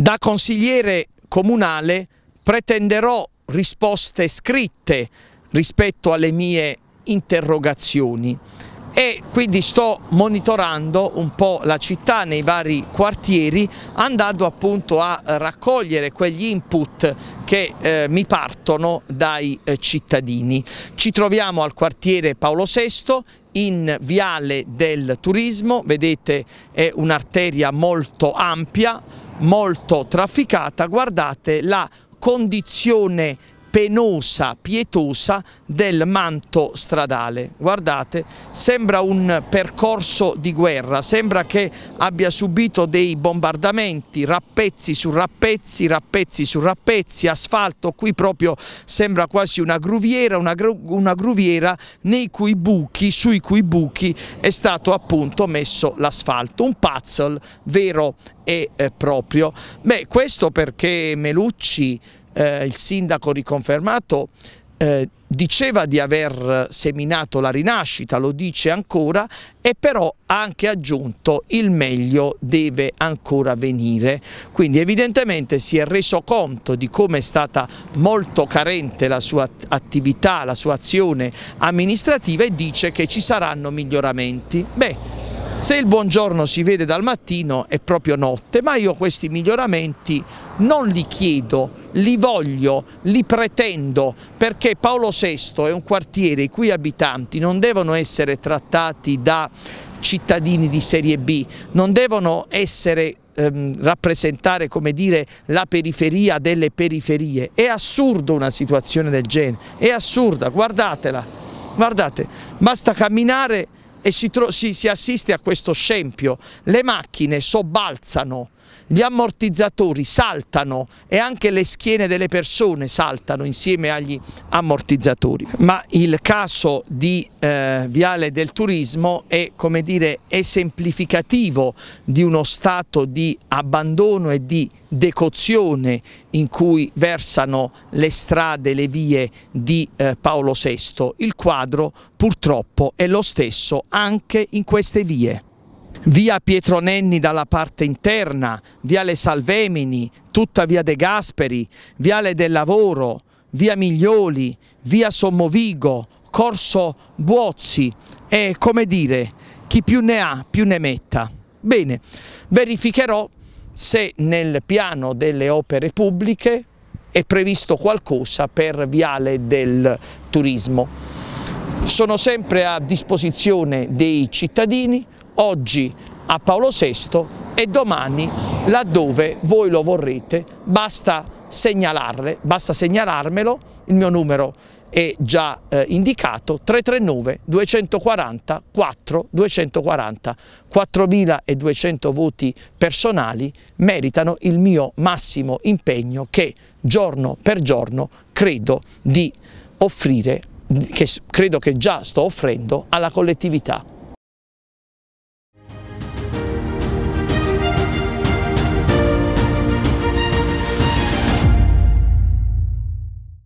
Da consigliere comunale pretenderò risposte scritte rispetto alle mie interrogazioni e quindi sto monitorando un po' la città nei vari quartieri andando appunto a raccogliere quegli input che eh, mi partono dai eh, cittadini. Ci troviamo al quartiere Paolo VI in Viale del Turismo, vedete è un'arteria molto ampia, molto trafficata, guardate la condizione penosa, pietosa del manto stradale. Guardate, sembra un percorso di guerra, sembra che abbia subito dei bombardamenti, rappezzi su rappezzi, rappezzi su rappezzi, asfalto, qui proprio sembra quasi una gruviera, una, gru una gruviera nei cui buchi, sui cui buchi è stato appunto messo l'asfalto, un puzzle vero e eh, proprio. Beh, questo perché Melucci eh, il sindaco riconfermato eh, diceva di aver seminato la rinascita, lo dice ancora, e però ha anche aggiunto il meglio deve ancora venire. Quindi evidentemente si è reso conto di come è stata molto carente la sua attività, la sua azione amministrativa e dice che ci saranno miglioramenti. Beh, se il buongiorno si vede dal mattino è proprio notte, ma io questi miglioramenti non li chiedo, li voglio, li pretendo, perché Paolo VI è un quartiere i cui abitanti non devono essere trattati da cittadini di serie B, non devono essere ehm, rappresentare come dire la periferia delle periferie. È assurdo una situazione del genere, è assurda, guardatela, guardate, basta camminare e si, si, si assiste a questo scempio. Le macchine sobbalzano, gli ammortizzatori saltano e anche le schiene delle persone saltano insieme agli ammortizzatori. Ma il caso di eh, Viale del Turismo è come dire esemplificativo di uno stato di abbandono e di decozione in cui versano le strade, le vie di eh, Paolo VI. Il quadro purtroppo è lo stesso anche in queste vie. Via Pietro Nenni dalla parte interna, via Le Salvemini, tutta Via De Gasperi, Viale del Lavoro, Via Miglioli, Via Sommovigo, Corso Buozzi e come dire, chi più ne ha più ne metta. Bene, verificherò se nel piano delle opere pubbliche è previsto qualcosa per Viale del Turismo. Sono sempre a disposizione dei cittadini, oggi a Paolo VI e domani laddove voi lo vorrete, basta segnalarle, basta segnalarmelo, il mio numero è già eh, indicato 339 240 4 240 4200 voti personali meritano il mio massimo impegno che giorno per giorno credo di offrire che credo che già sto offrendo alla collettività